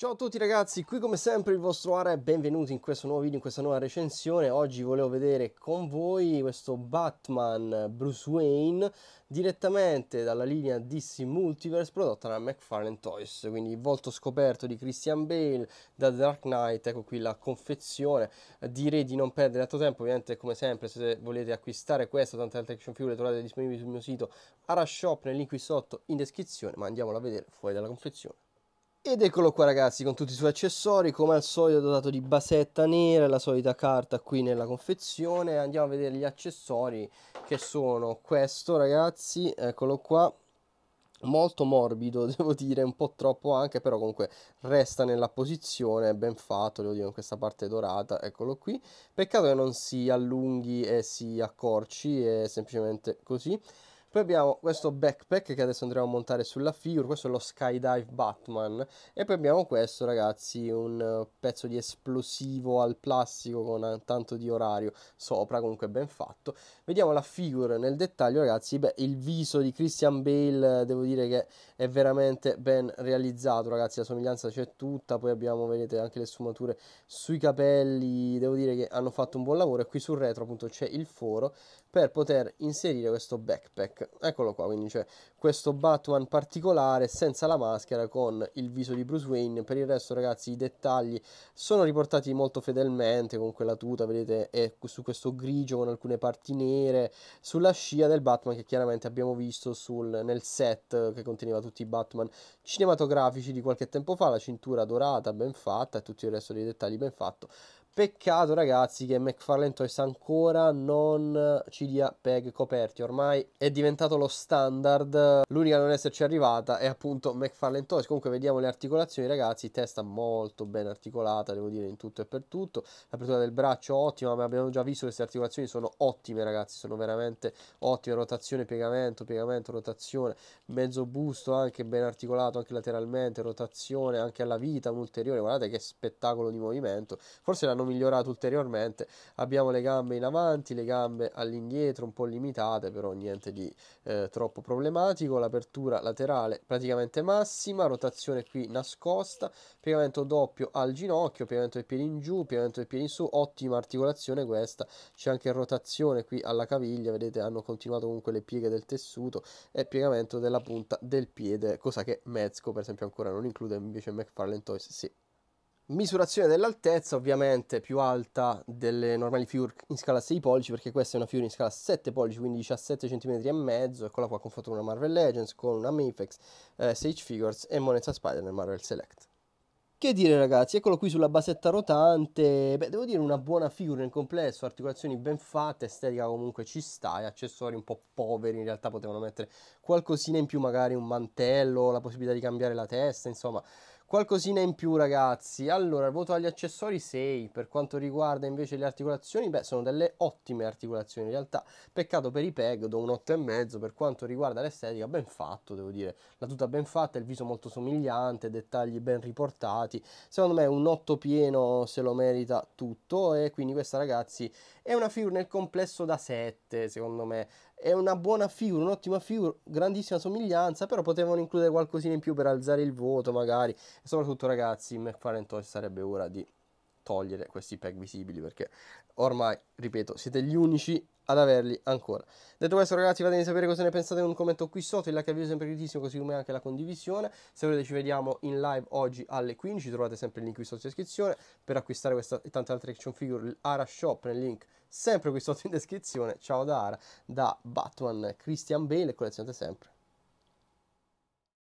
Ciao a tutti ragazzi, qui come sempre il vostro Ara e benvenuti in questo nuovo video, in questa nuova recensione. Oggi volevo vedere con voi questo Batman Bruce Wayne direttamente dalla linea DC Multiverse prodotta da McFarlane Toys, quindi il volto scoperto di Christian Bale da The Dark Knight, ecco qui la confezione. Direi di non perdere altro tempo, ovviamente come sempre se volete acquistare questo, tante altre action figure trovate disponibili sul mio sito Ara Shop nel link qui sotto in descrizione, ma andiamola a vedere fuori dalla confezione. Ed eccolo qua ragazzi con tutti i suoi accessori, come al solito dotato di basetta nera, la solita carta qui nella confezione, andiamo a vedere gli accessori che sono questo ragazzi, eccolo qua, molto morbido devo dire, un po' troppo anche, però comunque resta nella posizione, ben fatto, devo dire, in questa parte dorata, eccolo qui, peccato che non si allunghi e si accorci, è semplicemente così. Poi abbiamo questo backpack che adesso andremo a montare sulla figure, questo è lo Skydive Batman. E poi abbiamo questo ragazzi, un eh, pezzo di esplosivo al plastico con eh, tanto di orario sopra, comunque ben fatto. Vediamo la figure nel dettaglio ragazzi, beh il viso di Christian Bale eh, devo dire che è veramente ben realizzato ragazzi, la somiglianza c'è tutta, poi abbiamo vedete anche le sfumature sui capelli, devo dire che hanno fatto un buon lavoro e qui sul retro appunto c'è il foro per poter inserire questo backpack. Black. Eccolo qua, quindi c'è questo Batman particolare senza la maschera con il viso di Bruce Wayne. Per il resto ragazzi i dettagli sono riportati molto fedelmente con quella tuta, vedete, è su questo grigio con alcune parti nere, sulla scia del Batman che chiaramente abbiamo visto sul, nel set che conteneva tutti i Batman cinematografici di qualche tempo fa, la cintura dorata ben fatta e tutto il resto dei dettagli ben fatto Peccato ragazzi che McFarlane Toys ancora non ci dia peg coperti, ormai è diventato lo standard, l'unica a non esserci arrivata è appunto McFarlane Toys, comunque vediamo le articolazioni ragazzi, testa molto ben articolata devo dire in tutto e per tutto, l'apertura del braccio ottima, ma abbiamo già visto queste articolazioni sono ottime ragazzi, sono veramente ottime, rotazione, piegamento, piegamento, rotazione, mezzo busto anche ben articolato anche lateralmente, rotazione anche alla vita, un ulteriore, guardate che spettacolo di movimento, forse l'hanno migliorato ulteriormente abbiamo le gambe in avanti le gambe all'indietro un po' limitate però niente di eh, troppo problematico l'apertura laterale praticamente massima rotazione qui nascosta piegamento doppio al ginocchio piegamento del piede in giù piegamento del piede in su ottima articolazione questa c'è anche rotazione qui alla caviglia vedete hanno continuato comunque le pieghe del tessuto e piegamento della punta del piede cosa che Mezco per esempio ancora non include invece McFarlane Toys sì Misurazione dell'altezza, ovviamente più alta delle normali Fiur in scala 6 pollici, perché questa è una Fiur in scala 7 pollici, quindi 17 cm e mezzo, eccola qua con foto una Marvel Legends, con una Mifex, eh, Sage Figures e Monezza Spider nel Marvel Select. Che dire ragazzi, eccolo qui sulla basetta rotante, beh devo dire una buona figura nel complesso, articolazioni ben fatte, estetica comunque ci sta, e accessori un po' poveri, in realtà potevano mettere qualcosina in più, magari un mantello, la possibilità di cambiare la testa, insomma Qualcosina in più ragazzi, allora voto agli accessori 6, per quanto riguarda invece le articolazioni, beh sono delle ottime articolazioni in realtà, peccato per i PEG, do un e mezzo per quanto riguarda l'estetica ben fatto devo dire, la tuta ben fatta, il viso molto somigliante, dettagli ben riportati, secondo me un 8 pieno se lo merita tutto e quindi questa ragazzi è una figura nel complesso da 7 secondo me, è una buona figura, un'ottima figura, grandissima somiglianza, però potevano includere qualcosina in più per alzare il voto magari. E soprattutto ragazzi, McFarlane Toys sarebbe ora di togliere questi pack visibili perché ormai, ripeto, siete gli unici ad averli ancora. Detto questo ragazzi fatemi sapere cosa ne pensate in un commento qui sotto, il like al video è sempre critico, così come anche la condivisione, se volete ci vediamo in live oggi alle 15, trovate sempre il link qui sotto in descrizione, per acquistare questa e tante altre action figure, l'Ara Shop nel link sempre qui sotto in descrizione. Ciao da Ara, da Batman Christian Bale, collezionate sempre.